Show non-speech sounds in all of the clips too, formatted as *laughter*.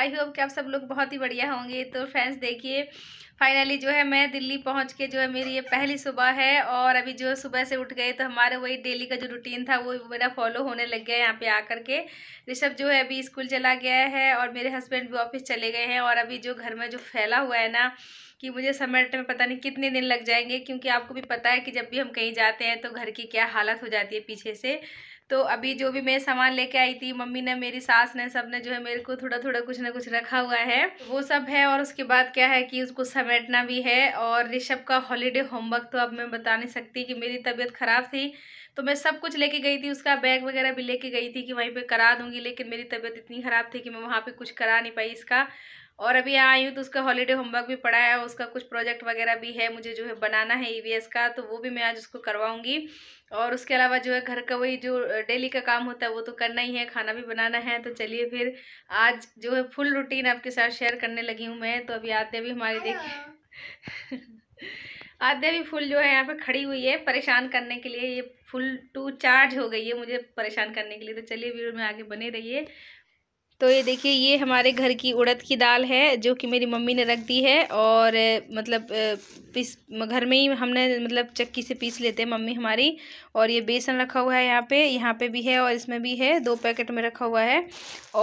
I hope कि आप सब लोग बहुत ही बढ़िया होंगे तो फ्रेंड्स देखिए फाइनली जो है मैं दिल्ली पहुंच के जो है मेरी ये पहली सुबह है और अभी जो सुबह से उठ गए तो हमारे वही डेली का जो रूटीन था वो मेरा फॉलो होने लग गया यहाँ पे आकर के ऋषभ जो है अभी स्कूल चला गया है और मेरे हस्बैंड भी ऑफिस चले गए हैं और अभी जो घर में जो फैला हुआ है ना कि मुझे समेटने में पता नहीं कितने दिन लग जाएंगे क्योंकि आपको भी पता है कि जब भी हम कहीं जाते हैं तो घर की क्या हालत हो जाती है पीछे से तो अभी जो भी मैं सामान लेके आई थी मम्मी ने मेरी सास ने सब ने जो है मेरे को थोड़ा थोड़ा कुछ ना कुछ रखा हुआ है वो सब है और उसके बाद क्या है कि उसको समेटना भी है और ऋषभ का हॉलीडे होमवर्क तो अब मैं बता नहीं सकती कि मेरी तबीयत ख़राब थी तो मैं सब कुछ लेके गई थी उसका बैग वगैरह भी लेके गई थी कि वहीं पर करा दूँगी लेकिन मेरी तबीयत इतनी ख़राब थी कि मैं वहाँ पर कुछ करा नहीं पाई इसका और अभी यहाँ आई हूँ तो उसका हॉलीडे होमवर्क भी पड़ा है उसका कुछ प्रोजेक्ट वगैरह भी है मुझे जो है बनाना है ई e का तो वो भी मैं आज उसको करवाऊँगी और उसके अलावा जो है घर का वही जो डेली का काम होता है वो तो करना ही है खाना भी बनाना है तो चलिए फिर आज जो है फुल रूटीन आपके साथ शेयर करने लगी हूँ मैं तो अभी आते भी हमारे देखिए आद्या भी फुल *laughs* जो है यहाँ पे खड़ी हुई है परेशान करने के लिए ये फुल टू चार्ज हो गई है मुझे परेशान करने के लिए तो चलिए वीडियो में आगे बने रहिए तो ये देखिए ये हमारे घर की उड़द की दाल है जो कि मेरी मम्मी ने रख दी है और मतलब पीस घर में ही हमने मतलब चक्की से पीस लेते हैं मम्मी हमारी और ये बेसन रखा हुआ है यहाँ पे यहाँ पे भी है और इसमें भी है दो पैकेट में रखा हुआ है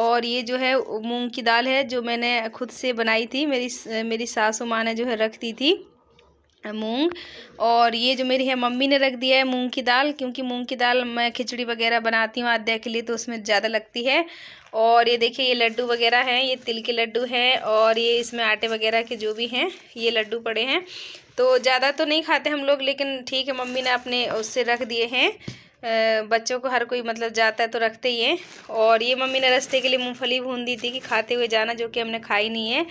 और ये जो है मूंग की दाल है जो मैंने खुद से बनाई थी मेरी मेरी सासू माँ ने जो है रख दी थी मूंग और ये जो मेरी है मम्मी ने रख दिया है मूंग की दाल क्योंकि मूंग की दाल मैं खिचड़ी वगैरह बनाती हूँ आद्या के लिए तो उसमें ज़्यादा लगती है और ये देखिए ये लड्डू वगैरह हैं ये तिल के लड्डू हैं और ये इसमें आटे वगैरह के जो भी हैं ये लड्डू पड़े हैं तो ज़्यादा तो नहीं खाते हम लोग लेकिन ठीक है मम्मी ने अपने उससे रख दिए हैं बच्चों को हर कोई मतलब जाता है तो रखते ही हैं और ये मम्मी ने रस्ते के लिए मूंगफली भून दी थी कि खाते हुए जाना जो कि हमने खाई नहीं है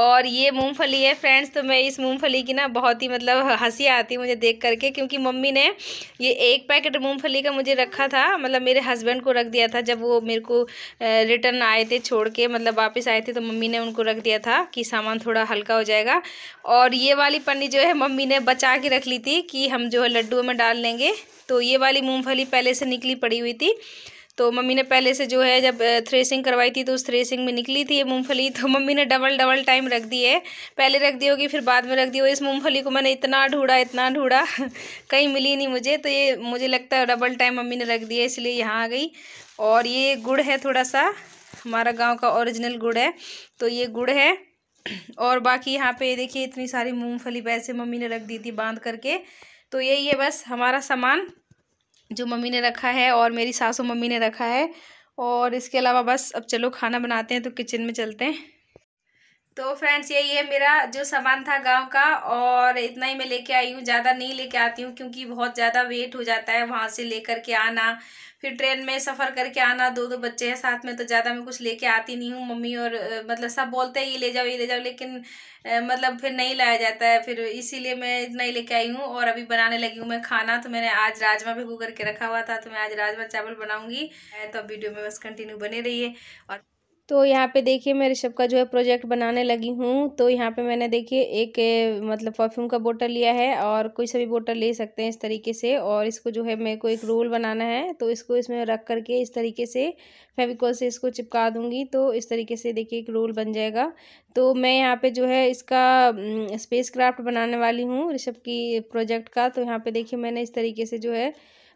और ये मूंगफली है फ्रेंड्स तो मैं इस मूंगफली की ना बहुत ही मतलब हंसी आती है मुझे देख करके क्योंकि मम्मी ने ये एक पैकेट मूंगफली का मुझे रखा था मतलब मेरे हस्बैंड को रख दिया था जब वो मेरे को रिटर्न आए थे छोड़ के मतलब वापस आए थे तो मम्मी ने उनको रख दिया था कि सामान थोड़ा हल्का हो जाएगा और ये वाली पन्नी जो है मम्मी ने बचा के रख ली थी कि हम जो है लड्डू में डाल लेंगे तो ये वाली मूंगफली पहले से निकली पड़ी हुई थी तो मम्मी ने पहले से जो है जब थ्रेसिंग करवाई थी तो उस थ्रेसिंग में निकली थी ये मूंगफली तो मम्मी ने डबल डबल टाइम रख दी है पहले रख दी होगी फिर बाद में रख दी होगी इस मूंगफली को मैंने इतना ढूंढा इतना ढूंढा *laughs* कहीं मिली नहीं मुझे तो ये मुझे लगता है डबल टाइम मम्मी ने रख दिया इसलिए यहाँ आ गई और ये गुड़ है थोड़ा सा हमारा गाँव का ओरिजिनल गुड़ है तो ये गुड़ है *clears throat* और बाकी यहाँ पे देखिए इतनी सारी मूँगफली पैसे मम्मी ने रख दी थी बांध करके तो यही है बस हमारा सामान जो मम्मी ने रखा है और मेरी सासू मम्मी ने रखा है और इसके अलावा बस अब चलो खाना बनाते हैं तो किचन में चलते हैं तो फ्रेंड्स यही है मेरा जो सामान था गांव का और इतना ही मैं लेके आई हूँ ज़्यादा नहीं लेके आती हूँ क्योंकि बहुत ज़्यादा वेट हो जाता है वहाँ से लेकर के आना फिर ट्रेन में सफ़र करके आना दो दो बच्चे हैं साथ में तो ज़्यादा मैं कुछ लेके आती नहीं हूँ मम्मी और मतलब सब बोलते हैं ये ले जाओ ये ले जाओ लेकिन मतलब फिर नहीं लाया जाता है फिर इसीलिए मैं इतना ही लेके आई हूँ और अभी बनाने लगी हूँ मैं खाना तो मैंने आज राजमा भिगो करके रखा हुआ था तो मैं आज राजमा चावल बनाऊँगी तो वीडियो में बस कंटिन्यू बने रही और तो यहाँ पे देखिए मैं ऋषभ का जो है प्रोजेक्ट बनाने लगी हूँ तो यहाँ पे मैंने देखिए एक मतलब परफ्यूम का बोतल लिया है और कोई सभी बोतल ले सकते हैं इस तरीके से और इसको जो है मेरे को एक रोल बनाना है तो इसको इसमें रख करके इस तरीके से फेविकॉल से इसको चिपका दूँगी तो इस तरीके से देखिए एक रोल बन जाएगा तो मैं यहाँ पर जो है इसका स्पेस क्राफ्ट बनाने वाली हूँ ऋषभ की प्रोजेक्ट का तो यहाँ पर देखिए मैंने इस तरीके से जो है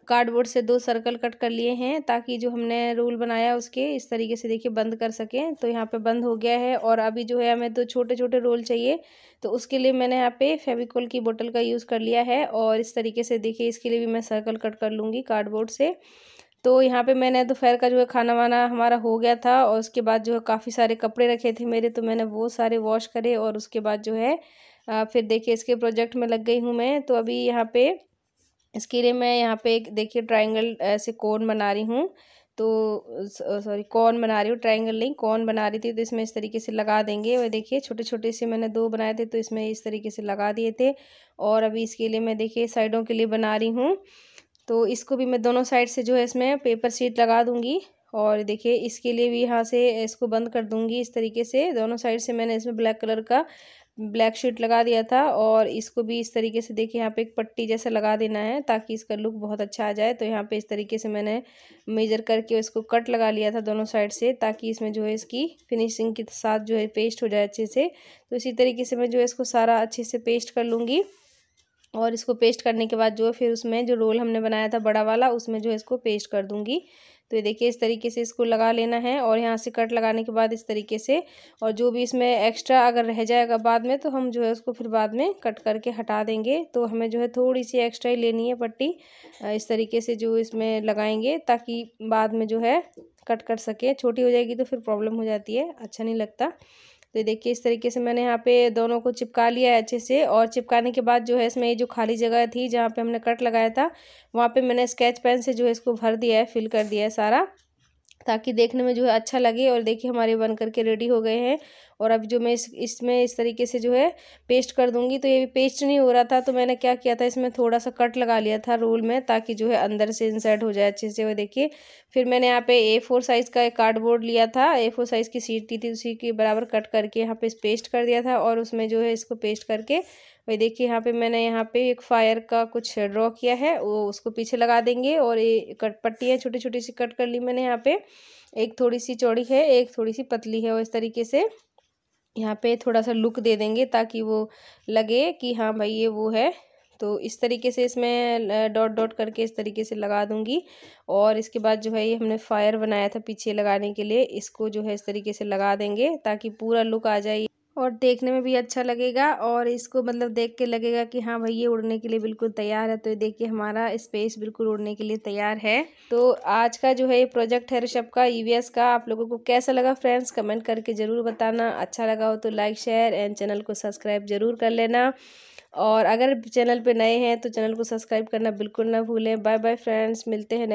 कार्डबोर्ड से दो सर्कल कट कर लिए हैं ताकि जो हमने रोल बनाया उसके इस तरीके से देखिए बंद कर सकें तो यहाँ पे बंद हो गया है और अभी जो है हमें तो छोटे छोटे रोल चाहिए तो उसके लिए मैंने यहाँ पे फेविकोल की बोतल का यूज़ कर लिया है और इस तरीके से देखिए इसके लिए भी मैं सर्कल कट कर लूँगी कार्डबोर्ड से तो यहाँ पे मैंने दोपहर का जो है खाना वाना हमारा हो गया था और उसके बाद जो है काफ़ी सारे कपड़े रखे थे मेरे तो मैंने वो सारे वॉश करे और उसके बाद जो है फिर देखिए इसके प्रोजेक्ट में लग गई हूँ मैं तो अभी यहाँ पे इसके लिए मैं यहाँ पे एक देखिए ट्रायंगल ऐसे कोन बना रही हूँ तो सॉरी कॉर्न बना रही हूँ ट्रायंगल नहीं कॉर्न बना रही थी तो इसमें इस तरीके से लगा देंगे वह देखिए छोटे छोटे से मैंने दो बनाए थे तो इसमें इस तरीके से लगा दिए थे और अभी इसके लिए मैं देखिए साइडों के लिए बना रही हूँ तो इसको भी मैं दोनों साइड से जो है इसमें पेपर सीट लगा दूँगी और देखिए इसके लिए भी यहाँ से इसको बंद कर दूँगी इस तरीके से दोनों साइड से मैंने इसमें ब्लैक कलर का ब्लैक शीट लगा दिया था और इसको भी इस तरीके से देखिए यहाँ पे एक पट्टी जैसा लगा देना है ताकि इसका लुक बहुत अच्छा आ जाए तो यहाँ पे इस तरीके से मैंने मेजर करके इसको कट लगा लिया था दोनों साइड से ताकि इसमें जो है इसकी फिनिशिंग के साथ जो है पेस्ट हो जाए अच्छे से तो इसी तरीके से मैं जो है इसको सारा अच्छे से पेस्ट कर लूँगी और इसको पेस्ट करने के बाद जो है फिर उसमें जो रोल हमने बनाया था बड़ा वाला उसमें जो है इसको पेस्ट कर दूँगी तो ये देखिए इस तरीके से इसको लगा लेना है और यहाँ से कट लगाने के बाद इस तरीके से और जो भी इसमें एक्स्ट्रा अगर रह जाएगा बाद में तो हम जो है उसको फिर बाद में कट करके हटा देंगे तो हमें जो है थोड़ी सी एक्स्ट्रा ही लेनी है पट्टी इस तरीके से जो इसमें लगाएंगे ताकि बाद में जो है कट कर सके छोटी हो जाएगी तो फिर प्रॉब्लम हो जाती है अच्छा नहीं लगता तो देखिए इस तरीके से मैंने यहाँ पे दोनों को चिपका लिया है अच्छे से और चिपकाने के बाद जो है इसमें ये जो खाली जगह थी जहाँ पे हमने कट लगाया था वहाँ पे मैंने स्केच पेन से जो है इसको भर दिया है फिल कर दिया है सारा ताकि देखने में जो है अच्छा लगे और देखिए हमारे बन करके रेडी हो गए हैं और अब जो मैं इसमें इस तरीके से जो है पेस्ट कर दूँगी तो ये पेस्ट नहीं हो रहा था तो मैंने क्या किया था इसमें थोड़ा सा कट लगा लिया था रोल में ताकि जो है अंदर से इंसर्ट हो जाए अच्छे से वो देखिए फिर मैंने यहाँ पे ए फोर साइज़ का एक कार्डबोर्ड लिया था ए फोर साइज़ की सीट थी उसी के बराबर कट करके यहाँ पे पेस्ट कर दिया था और उसमें जो है इसको पेस्ट करके वही देखिए यहाँ पे मैंने यहाँ पे एक फायर का कुछ ड्रॉ किया है वो उसको पीछे लगा देंगे और ये कट पट्टियाँ छोटी छोटी सी कट कर ली मैंने यहाँ पे एक थोड़ी सी चौड़ी है एक थोड़ी सी पतली है और इस तरीके से यहाँ पे थोड़ा सा लुक दे देंगे ताकि वो लगे कि हाँ भाई ये वो है तो इस तरीके से इसमें डॉट डॉट करके इस तरीके से लगा दूंगी और इसके बाद जो है ये हमने फायर बनाया था पीछे लगाने के लिए इसको जो है इस तरीके से लगा देंगे ताकि पूरा लुक आ जाए और देखने में भी अच्छा लगेगा और इसको मतलब देख के लगेगा कि हाँ भाई ये उड़ने के लिए बिल्कुल तैयार है तो ये देखिए हमारा स्पेस बिल्कुल उड़ने के लिए तैयार है तो आज का जो है ये प्रोजेक्ट है ऋषभ का ईवीएस e का आप लोगों को कैसा लगा फ्रेंड्स कमेंट करके ज़रूर बताना अच्छा लगा हो तो लाइक शेयर एंड चैनल को सब्सक्राइब ज़रूर कर लेना और अगर चैनल पर नए हैं तो चैनल को सब्सक्राइब करना बिल्कुल ना भूलें बाय बाय फ्रेंड्स मिलते हैं